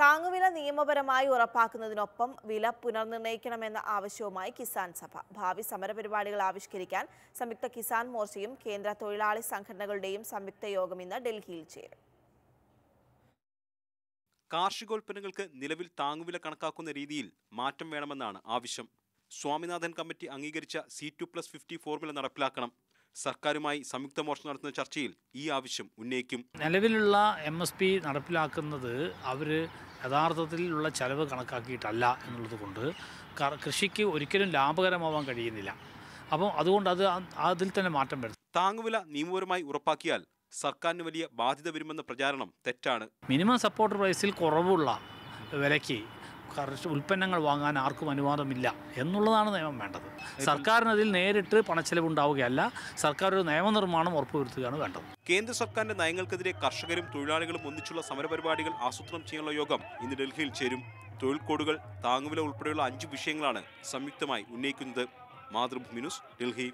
താങ്ങുവില നിയമപരമായി ഉറപ്പാക്കുന്നതിനൊപ്പം വില പുനർനിർണ്ണയിക്കണമെന്ന ആവശ്യവുമായി കിസാൻ സഭ ഭാവി സമരപരിപാടികൾ ആവിഷ്കരിക്കാൻ സംയുക്ത കിസാൻ മോർച്ചയും കേന്ദ്ര തൊഴിലാളി സംഘടനകളുടെയും സംയുക്ത യോഗം ഇന്ന് ഡൽഹിയിൽ ചേരും കാർഷികോൽപ്പന്നങ്ങൾക്ക് നിലവിൽ താങ്ങുവില കണക്കാക്കുന്ന രീതിയിൽ മാറ്റം വേണമെന്നാണ് ആവശ്യം സ്വാമിനാഥൻ കമ്മിറ്റി അംഗീകരിച്ച C two plus fifty formula നടപ്പിലാക്കണം സർക്കാരുമായി സംയുക്ത മോഷണം നടത്തുന്ന ചർച്ചയിൽ ഈ ആവശ്യം ഉന്നയിക്കും നിലവിലുള്ള എം എസ് പി നടപ്പിലാക്കുന്നത് അവർ യഥാർത്ഥത്തിലുള്ള ചെലവ് കണക്കാക്കിയിട്ടല്ല എന്നുള്ളത് കൊണ്ട് കൃഷിക്ക് ഒരിക്കലും ലാഭകരമാവാൻ കഴിയുന്നില്ല അപ്പം അതുകൊണ്ട് അത് അതിൽ തന്നെ മാറ്റം വരും താങ്ങുവില നിയമപരമായി ഉറപ്പാക്കിയാൽ സർക്കാരിന് വലിയ ബാധ്യത വരുമെന്ന പ്രചാരണം തെറ്റാണ് മിനിമം സപ്പോർട്ട് പ്രൈസിൽ കുറവുള്ള വിലയ്ക്ക് കർഷ ഉൽപ്പന്നങ്ങൾ വാങ്ങാൻ ആർക്കും അനുവാദമില്ല എന്നുള്ളതാണ് നിയമം വേണ്ടത് സർക്കാരിനതിൽ നേരിട്ട് പണച്ചെലവുണ്ടാവുകയല്ല സർക്കാർ ഒരു നിയമനിർമ്മാണം ഉറപ്പുവരുത്തുകയാണ് വേണ്ടത് കേന്ദ്ര സർക്കാരിന്റെ നയങ്ങൾക്കെതിരെ കർഷകരും തൊഴിലാളികളും ഒന്നിച്ചുള്ള സമരപരിപാടികൾ ആസൂത്രണം ചെയ്യാനുള്ള യോഗം ഇന്ന് ഡൽഹിയിൽ ചേരും തൊഴിൽ കോഡുകൾ താങ്ങുവില ഉൾപ്പെടെയുള്ള അഞ്ച് വിഷയങ്ങളാണ് സംയുക്തമായി ഉന്നയിക്കുന്നത് മാതൃഭൂമി ന്യൂസ് ഡൽഹി